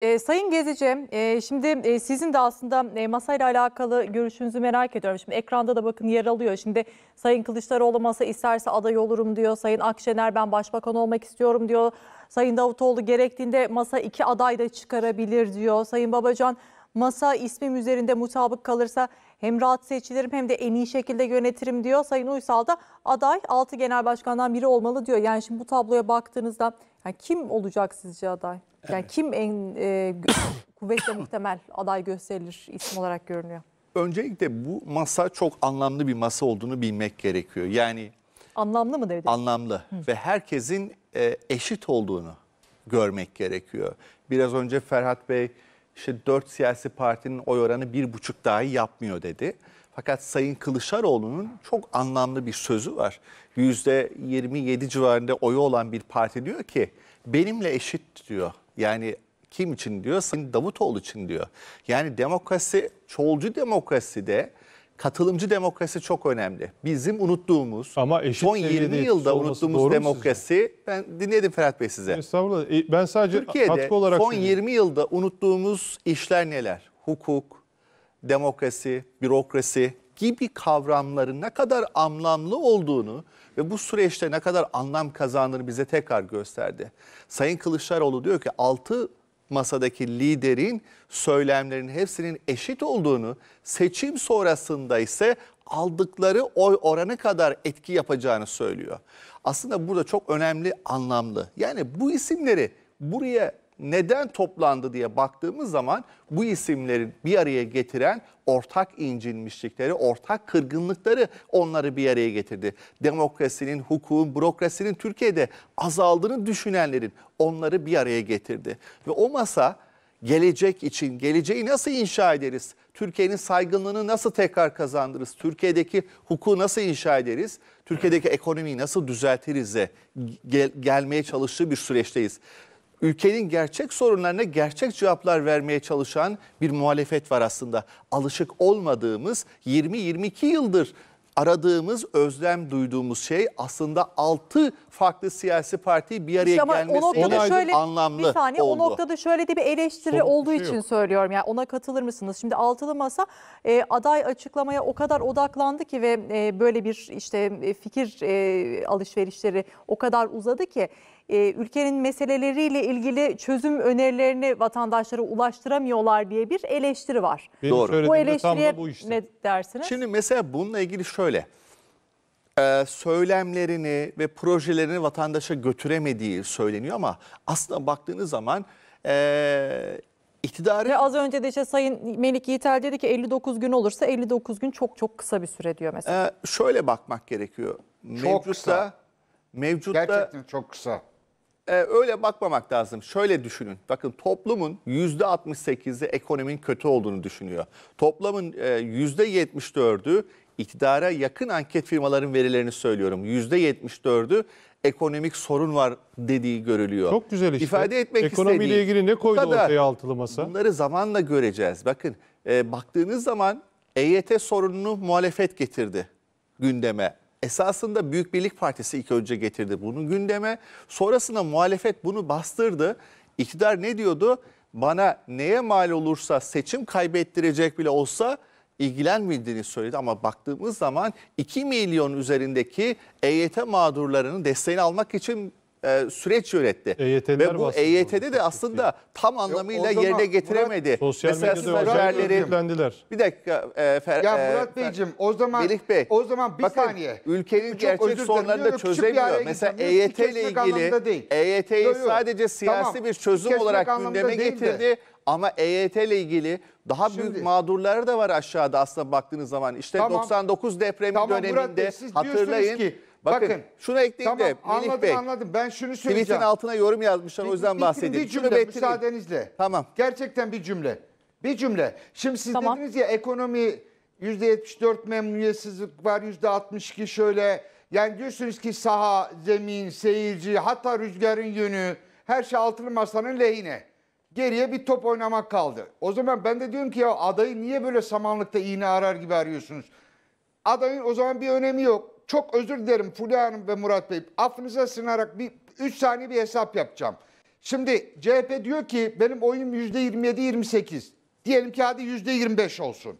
E, Sayın Gezici, e, şimdi e, sizin de aslında e, masayla alakalı görüşünüzü merak ediyorum. Şimdi ekranda da bakın yer alıyor. Şimdi Sayın Kılıçdaroğlu masa isterse aday olurum diyor. Sayın Akşener ben başbakan olmak istiyorum diyor. Sayın Davutoğlu gerektiğinde masa iki aday da çıkarabilir diyor. Sayın Babacan masa ismim üzerinde mutabık kalırsa hem rahat seçilirim hem de en iyi şekilde yönetirim diyor. Sayın Uysal da aday 6 genel başkandan biri olmalı diyor. Yani şimdi bu tabloya baktığınızda yani kim olacak sizce aday? Yani evet. kim en e, kuvvetle muhtemel aday gösterilir isim olarak görünüyor? Öncelikle bu masa çok anlamlı bir masa olduğunu bilmek gerekiyor. Yani anlamlı mı dedi? Anlamlı Hı. ve herkesin e, eşit olduğunu görmek gerekiyor. Biraz önce Ferhat Bey işte dört siyasi partinin oy oranı bir buçuk dahi yapmıyor dedi. Fakat Sayın Kılıçdaroğlu'nun çok anlamlı bir sözü var. %27 civarında oyu olan bir parti diyor ki benimle eşit diyor. Yani kim için diyor? Sayın Davutoğlu için diyor. Yani demokrasi, çoğulcu demokraside katılımcı demokrasi çok önemli. Bizim unuttuğumuz, Ama eşit son 20 yılda unuttuğumuz demokrasi, sizce? ben dinledim Ferhat Bey size. Estağfurullah, e, ben sadece Türkiye'de katkı olarak son söyleyeyim. 20 yılda unuttuğumuz işler neler? Hukuk, demokrasi, bürokrasi gibi kavramların ne kadar anlamlı olduğunu ve bu süreçte ne kadar anlam kazandığını bize tekrar gösterdi. Sayın Kılıçdaroğlu diyor ki 6 masadaki liderin söylemlerinin hepsinin eşit olduğunu, seçim sonrasında ise aldıkları oy oranı kadar etki yapacağını söylüyor. Aslında burada çok önemli, anlamlı. Yani bu isimleri buraya neden toplandı diye baktığımız zaman bu isimleri bir araya getiren ortak incinmişlikleri, ortak kırgınlıkları onları bir araya getirdi. Demokrasinin, hukukun, bürokrasinin Türkiye'de azaldığını düşünenlerin onları bir araya getirdi. Ve o masa gelecek için, geleceği nasıl inşa ederiz? Türkiye'nin saygınlığını nasıl tekrar kazandırırız? Türkiye'deki hukuku nasıl inşa ederiz? Türkiye'deki ekonomiyi nasıl düzeltiriz de gel gelmeye çalıştığı bir süreçteyiz ülkenin gerçek sorunlarına gerçek cevaplar vermeye çalışan bir muhalefet var aslında. Alışık olmadığımız 20-22 yıldır aradığımız, özlem duyduğumuz şey aslında 6 farklı siyasi partiyi bir araya İşte ama o şöyle anlamlı bir saniye oldu. o noktada şöyle de bir eleştiri Sonuç olduğu şey yok. için söylüyorum. Yani ona katılır mısınız? Şimdi altılı masa e, aday açıklamaya o kadar odaklandı ki ve e, böyle bir işte e, fikir e, alışverişleri o kadar uzadı ki e, ülkenin meseleleriyle ilgili çözüm önerilerini vatandaşlara ulaştıramıyorlar diye bir eleştiri var. Benim Doğru. Bu eleştiriye bu işte. ne dersiniz? Şimdi mesela bununla ilgili şöyle e, söylemlerini ve projelerini vatandaşa götüremediği söyleniyor ama aslında baktığınız zaman e, iktidarın... Ve az önce de işte Sayın Melik Yiğitel dedi ki 59 gün olursa 59 gün çok çok kısa bir süre diyor mesela. e, şöyle bakmak gerekiyor. Çok kısa. Mevcutta, Gerçekten çok kısa. e, öyle bakmamak lazım. Şöyle düşünün. Bakın toplumun %68'i ekonominin kötü olduğunu düşünüyor. Toplamın e, %74'ü iktidara yakın anket firmaların verilerini söylüyorum. %74'ü ekonomik sorun var dediği görülüyor. Çok güzel işte. İfade etmek Ekonomiyle istediğim ilgili ne koydu kadar, ortaya altılı masa? Bunları zamanla göreceğiz. Bakın e, baktığınız zaman EYT sorununu muhalefet getirdi gündeme. Esasında Büyük Birlik Partisi ilk önce getirdi bunu gündeme. Sonrasında muhalefet bunu bastırdı. İktidar ne diyordu? Bana neye mal olursa seçim kaybettirecek bile olsa ilgilenmediğini söyledi ama baktığımız zaman 2 milyon üzerindeki EYT mağdurlarının desteğini almak için e, süreç yönetti. EYT'ler Ve bu EYT'de de aslında yani. tam anlamıyla Yok, yerine getiremedi. Murat, Sosyal Mesela stajyerleri bir dakika e, fer, Ya e, Murat e, Beyciğim o zaman Melih Bey, o zaman bir bakın, saniye. Ülkenin Çok gerçek sorunlarını da çözemiyor. Mesela EYT ile ilgili EYT'yi e sadece siyasi tamam, bir çözüm olarak gündeme getirdi. Değil ama EYT ile ilgili daha Şimdi, büyük mağdurları da var aşağıda aslında baktığınız zaman. İşte tamam, 99 depremi tamam, döneminde Bey, hatırlayın. Ki, bakın, bakın şunu ekleyeyim tamam, de Melih anladım, Bey. Anladım ben şunu söyleyeceğim. Tweet'in altına yorum yazmışlar o yüzden bir, bahsedeyim. Bir cümle şunu müsaadenizle. Tamam. Gerçekten bir cümle. Bir cümle. Şimdi siz tamam. dediniz ya ekonomi %74 memnuniyetsizlik var %62 şöyle. Yani diyorsunuz ki saha, zemin, seyirci hatta rüzgarın yönü her şey altılı masanın lehine. Geriye bir top oynamak kaldı. O zaman ben de diyorum ki ya adayı niye böyle samanlıkta iğne arar gibi arıyorsunuz? Adayın o zaman bir önemi yok. Çok özür dilerim Fulya Hanım ve Murat Bey. Affınıza sınarak bir 3 saniye bir hesap yapacağım. Şimdi CHP diyor ki benim oyum %27-28. Diyelim ki hadi %25 olsun.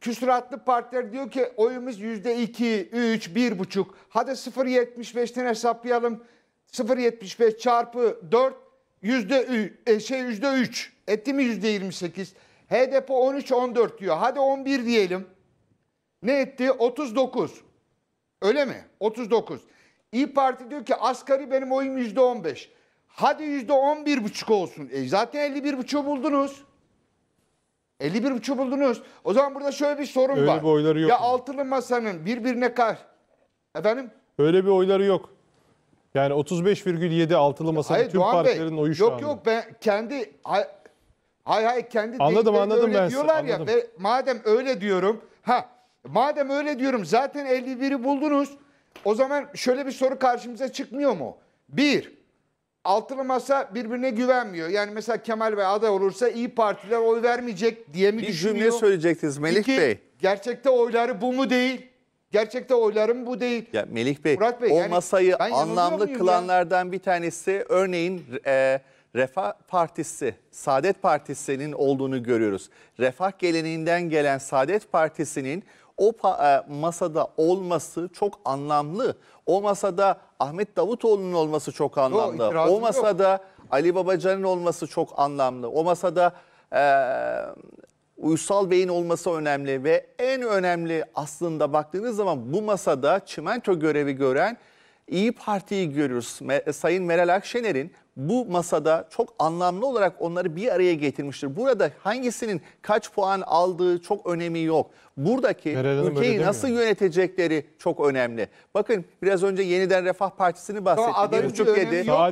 Küsuratlı partiler diyor ki oyumuz %2, 3, 1,5. Hadi 0.75'ten hesaplayalım. 0.75 çarpı 4 yüzde e, şey yüzde üç etti mi yüzde yirmi sekiz. HDP 13-14 diyor. Hadi 11 diyelim. Ne etti? 39. Öyle mi? 39. İyi Parti diyor ki asgari benim oyum yüzde 15. Hadi yüzde 11 buçuk olsun. E zaten 51 buçuk buldunuz. 51 buçuk buldunuz. O zaman burada şöyle bir sorun Öyle var. Bir oyları yok. Ya mu? altılı masanın birbirine kar. Efendim? Öyle bir oyları yok. Yani 35,7 altılı masada Hayır, tüm Doğan partilerin Bey, oyu şu yok anda. yok ben kendi hay hay, kendi anladım, anladım öyle ben diyorlar size, anladım. ya madem öyle diyorum ha madem öyle diyorum zaten 51'i buldunuz o zaman şöyle bir soru karşımıza çıkmıyor mu? Bir, altılı masa birbirine güvenmiyor. Yani mesela Kemal Bey aday olursa iyi Partiler oy vermeyecek diye mi bir düşünüyor? Bir cümle söyleyecektiniz Melih İki, Bey. gerçekte oyları bu mu değil? Gerçekte oylarım bu değil. Ya Melih Bey, Murat Bey o yani masayı anlamlı kılanlardan ya? bir tanesi örneğin e, Refah Partisi, Saadet Partisi'nin olduğunu görüyoruz. Refah geleneğinden gelen Saadet Partisi'nin o pa e, masada olması çok anlamlı. O masada Ahmet Davutoğlu'nun olması çok anlamlı. Yo, o masada yok. Ali Babacan'ın olması çok anlamlı. O masada e, uysal beyin olması önemli ve en önemli aslında baktığınız zaman bu masada çimento görevi gören İyi Parti'yi görüyoruz. Sayın Meral Akşener'in bu masada çok anlamlı olarak onları bir araya getirmiştir. Burada hangisinin kaç puan aldığı çok önemi yok. Buradaki Meral ülkeyi nasıl yönetecekleri çok önemli. Bakın biraz önce Yeniden Refah Partisi'ni bahsetti. adayın Bir dedi. Ben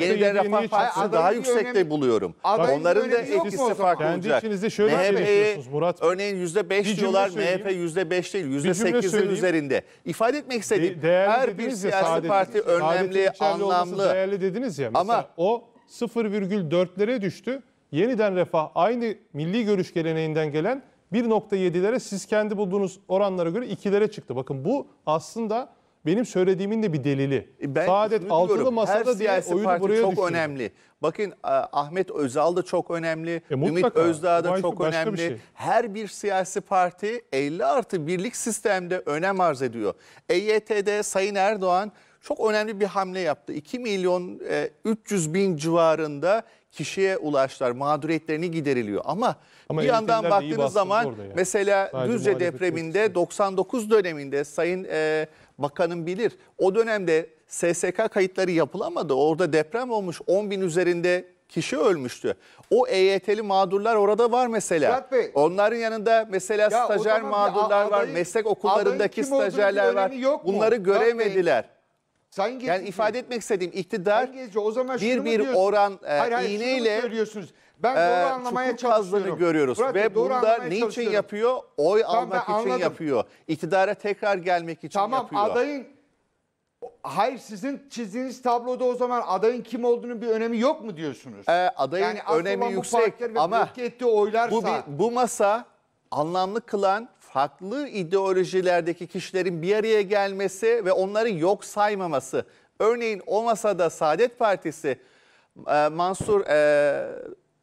Yeniden Refah yeni daha Adayın bir yüksekte önemi- buluyorum. Adayın Onların da önemi etkisi farklı Kendi olacak. içinizde şöyle söylüyorsunuz Murat Örneğin %5 cümle diyorlar. E söyleyeyim. MHP %5 değil. Bir cümle %8'in üzerinde. İfade etmek istediğim De- her bir dediniz ya, siyasi parti önemli, anlamlı. Değerli dediniz ya. Mesela ama o 0,4'lere düştü. Yeniden refah aynı milli görüş geleneğinden gelen 1.7'lere siz kendi bulduğunuz oranlara göre 2'lere çıktı. Bakın bu aslında benim söylediğimin de bir delili. E, ben Saadet altılı masada Her diye oyunu buraya çok düştüm. önemli. Bakın Ahmet Özal da çok önemli. E, Ümit Özdağ da çok önemli. Bir şey. Her bir siyasi parti 50 artı birlik sistemde önem arz ediyor. EYT'de Sayın Erdoğan çok önemli bir hamle yaptı. 2 milyon e, 300 bin civarında kişiye ulaştılar. Mağduriyetlerini gideriliyor. Ama, Ama bir yandan baktığınız zaman yani. mesela Sadece Düzce depreminde 99 döneminde Sayın e, Bakanım bilir o dönemde SSK kayıtları yapılamadı. Orada deprem olmuş 10 bin üzerinde kişi ölmüştü. O EYT'li mağdurlar orada var mesela. Bey, Onların yanında mesela ya stajyer mağdurlar adayı, var, meslek okullarındaki stajyerler var. Bunları göremediler. Sayın Gezgeci, yani ifade etmek istediğim iktidar Gezgeci, o zaman bir bir diyorsun? oran e, hayır, hayır, iğneyle söylüyorsunuz. Ben e, doğru e, anlamaya çalışıyorum. görüyoruz Murat ve burada için yapıyor? Oy tamam, almak için anladım. yapıyor. İktidara tekrar gelmek için tamam, yapıyor. Tamam adayın Hayır sizin çizdiğiniz tabloda o zaman adayın kim olduğunu bir önemi yok mu diyorsunuz? Ee, adayın yani önemi yüksek ama oylarsa... bu, bir, bu masa anlamlı kılan farklı ideolojilerdeki kişilerin bir araya gelmesi ve onları yok saymaması. Örneğin o masada Saadet Partisi e, Mansur e,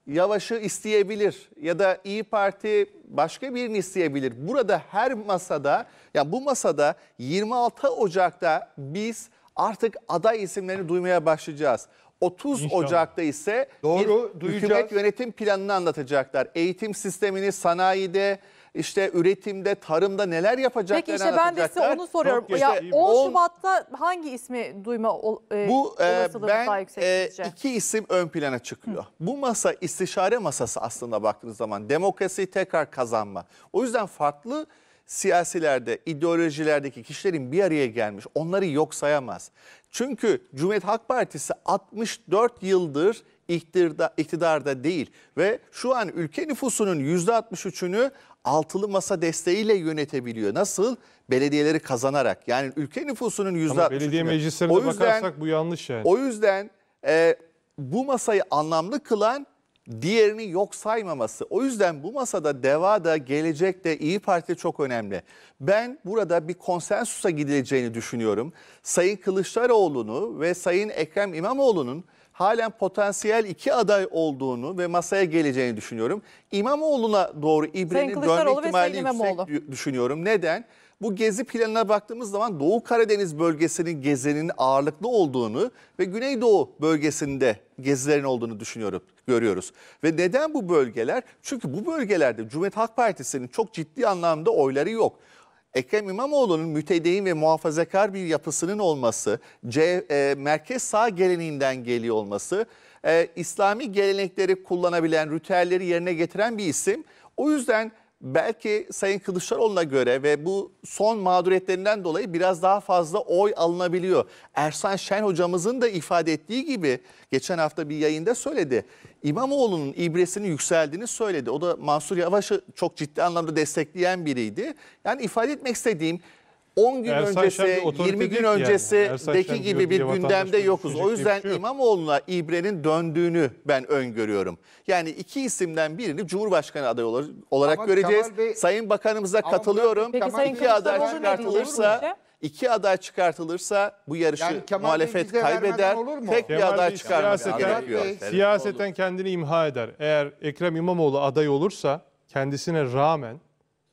Yavaş'ı isteyebilir ya da İyi Parti başka birini isteyebilir. Burada her masada ya yani bu masada 26 Ocak'ta biz artık aday isimlerini duymaya başlayacağız. 30 İnşallah. Ocak'ta ise Doğru, bir duyacağız. hükümet yönetim planını anlatacaklar. Eğitim sistemini sanayide, işte üretimde, tarımda neler yapacaklar? Peki işte ben de size onu soruyorum. ya 10 Şubat'ta hangi ismi duyma ol, e, bu, e, ben, daha yüksek e, iki isim ön plana çıkıyor. Hı. Bu masa istişare masası aslında baktığınız zaman. Demokrasiyi tekrar kazanma. O yüzden farklı siyasilerde, ideolojilerdeki kişilerin bir araya gelmiş. Onları yok sayamaz. Çünkü Cumhuriyet Halk Partisi 64 yıldır iktidarda, iktidarda değil ve şu an ülke nüfusunun %63'ünü altılı masa desteğiyle yönetebiliyor. Nasıl? Belediyeleri kazanarak. Yani ülke nüfusunun %63'ünü. Ama belediye meclislerine o yüzden, bakarsak bu yanlış yani. O yüzden e, bu masayı anlamlı kılan diğerini yok saymaması. O yüzden bu masada DEVA da gelecek de İyi Parti çok önemli. Ben burada bir konsensusa gidileceğini düşünüyorum. Sayın Kılıçdaroğlu'nu ve Sayın Ekrem İmamoğlu'nun halen potansiyel iki aday olduğunu ve masaya geleceğini düşünüyorum. İmamoğlu'na doğru ibrenin dönme ihtimali yüksek düşünüyorum. Neden? Bu gezi planına baktığımız zaman Doğu Karadeniz bölgesinin gezinin ağırlıklı olduğunu ve Güneydoğu bölgesinde gezilerin olduğunu düşünüyorum, görüyoruz. Ve neden bu bölgeler? Çünkü bu bölgelerde Cumhuriyet Halk Partisi'nin çok ciddi anlamda oyları yok. Ekrem İmamoğlu'nun mütedeyim ve muhafazakar bir yapısının olması, C, e, merkez sağ geleneğinden geliyor olması, e, İslami gelenekleri kullanabilen, ritüelleri yerine getiren bir isim. O yüzden belki Sayın Kılıçdaroğlu'na göre ve bu son mağduriyetlerinden dolayı biraz daha fazla oy alınabiliyor. Ersan Şen hocamızın da ifade ettiği gibi geçen hafta bir yayında söyledi. İmamoğlu'nun ibresinin yükseldiğini söyledi. O da Mansur Yavaş'ı çok ciddi anlamda destekleyen biriydi. Yani ifade etmek istediğim 10 gün Ersan öncesi, 20 gün yani. öncesindeki yani. gibi bir gündemde yokuz. O yüzden şey yok. İmamoğlu'na İbre'nin döndüğünü ben öngörüyorum. Yani iki isimden birini Cumhurbaşkanı adayı olarak ama göreceğiz. Bey, Sayın Bakanımıza katılıyorum. Peki, Sayın iki aday çıkartılırsa... İki aday çıkartılırsa bu yarışı yani muhalefet kaybeder. Tek Kemal bir aday çıkarması gerekiyor. Bey, siyaseten kendini imha eder. Eğer Ekrem İmamoğlu aday olursa kendisine rağmen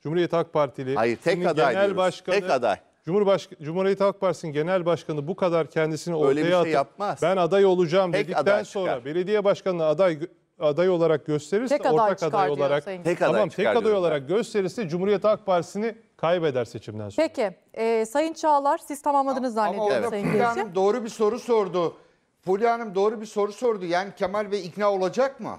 Cumhuriyet Halk Partili Hayır tek genel aday genel başkanı tek aday. Cumhurbaş Cumhuriyet Halk Partisi'nin genel başkanı bu kadar kendisini Öyle ortaya bir şey atıp ben aday olacağım tek dedikten aday sonra belediye başkanına aday aday olarak gösterirse tek aday ortak aday olarak tek aday tamam tek aday olarak gösterirse Cumhuriyet Halk Partisi'ni kaybeder seçimden sonra. Peki e, Sayın Çağlar siz tamamladınız zannediyorum evet. Sayın Fulya Hanım doğru bir soru sordu. Fulya Hanım doğru bir soru sordu. Yani Kemal Bey ikna olacak mı?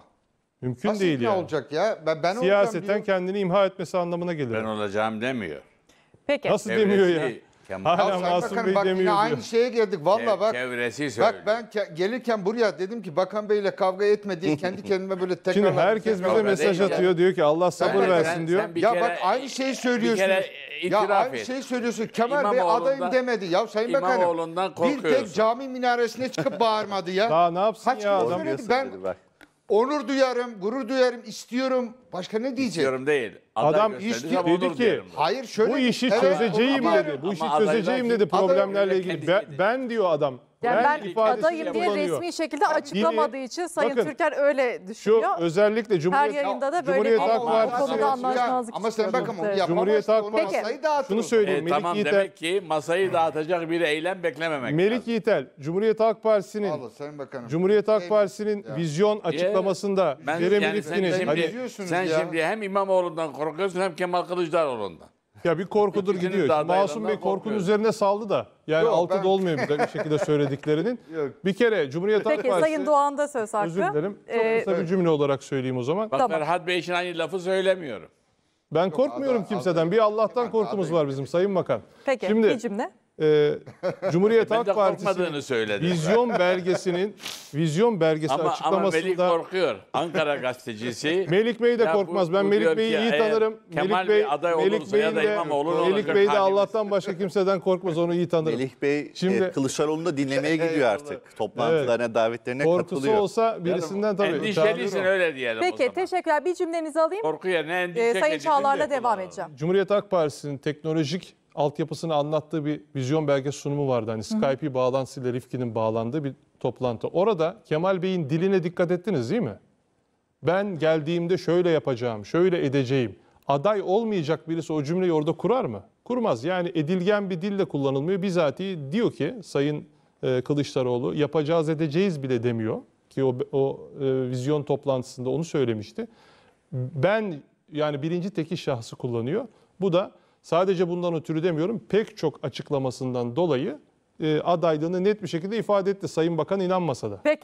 Mümkün Nasıl değil ikna yani. olacak ya? Ben, ben Siyaseten kendini imha etmesi anlamına gelir. Ben olacağım demiyor. Peki. Nasıl demiyor ya? Kemal. Hala Masum Bey bak yine demiyor aynı şeye geldik. Valla bak. Çevresi söylüyor. Bak ben ke- gelirken buraya dedim ki Bakan Bey'le kavga etme diye kendi kendime böyle tekrar. Şimdi herkes bize mesaj değil ya. atıyor diyor ki Allah sabır Sen- versin sen- diyor. sen bir ya kere- bak aynı şeyi söylüyorsun. bir kere Ya itiraf aynı et. şeyi söylüyorsun. Kemal Bey adayım demedi. Ya Sayın Bakanım. İmamoğlu'ndan Bir tek cami minaresine çıkıp bağırmadı ya. Daha ne yapsın Kaç ya kere söyledi? Ben, onur duyarım, gurur duyarım, istiyorum. Başka ne diyeceğim? İstiyorum değil. Aday Adam iş gösterdi, dedi ki- Hayır şöyle. bu işi çözeceğim ama- dedi. Bu işi çözeceğim dedi problemlerle ilgili. Ben, ben diyor adam yani ben, ben adayım diye kullanıyor. resmi şekilde açıklamadığı için Sayın bakın, Türker öyle düşünüyor. Şu özellikle Cumhuriyet, Her yayında da böyle Cumhururiyet Halk Partisi. konuda anlaşmazlık Ama sen bakın evet. Cumhuriyet Halk Partisi masayı dağıtır. Şunu söyleyeyim. E, tamam Yiğitel, demek ki masayı dağıtacak bir eylem beklememek Melik lazım. Yiğitel, Cumhuriyet Halk Partisi'nin Cumhuriyet Halk şey- Partisi'nin vizyon açıklamasında Jeremy Rifkin'in... Sen şimdi hem İmamoğlu'ndan korkuyorsun hem Kemal Kılıçdaroğlu'ndan. Ya bir korkudur gidiyor. Masum Bey korkun üzerine saldı da. Yani Yok, altı ben... dolmayacak bir şekilde söylediklerinin. Yok. Bir kere Cumhuriyet Halk Peki, Partisi... Peki Sayın Doğan'da söz hakkı. Özür dilerim. Ee, Çok kısa evet. bir cümle olarak söyleyeyim o zaman. Bak tamam. Ferhat Bey için aynı lafı söylemiyorum. Ben korkmuyorum adam, kimseden. Adam, bir Allah'tan adam, korkumuz adam, var bizim Sayın Bakan. Peki Şimdi, bir cümle e, Cumhuriyet Halk Partisi'nin söyledi. vizyon belgesinin vizyon belgesi ama, ama Melih korkuyor. Ankara gazetecisi. Melik Bey de Ya bu- korkmaz. ben bu Melik Bey'i iyi tanırım. Kemal Melik Bey aday Melik olursa ya da de olur, Melik Bey de Allah'tan başka kimseden korkmaz. Onu iyi tanırım. Melik Bey e, Şimdi- e, Kılıçdaroğlu'nu da dinlemeye gidiyor artık. Toplantılarına, davetlerine Korkusu katılıyor. olsa birisinden tabii. Endişelisin öyle diyelim o Peki teşekkürler. Bir cümlenizi alayım. Korku yerine endişe Ee, Sayın geçirdiğini Çağlar'la devam edeceğim. Cumhuriyet Halk Partisi'nin teknolojik altyapısını anlattığı bir vizyon belge sunumu vardı. Hani Skype'i bağlantısıyla Rifkin'in bağlandığı bir toplantı. Orada Kemal Bey'in diline dikkat ettiniz değil mi? Ben geldiğimde şöyle yapacağım, şöyle edeceğim. Aday olmayacak birisi o cümleyi orada kurar mı? Kurmaz. Yani edilgen bir dille kullanılmıyor. Bizatihi diyor ki Sayın e, Kılıçdaroğlu yapacağız edeceğiz bile demiyor. Ki o, o e, vizyon toplantısında onu söylemişti. Ben yani birinci teki şahsı kullanıyor. Bu da Sadece bundan ötürü demiyorum pek çok açıklamasından dolayı e, adaylığını net bir şekilde ifade etti Sayın Bakan inanmasa da. Peki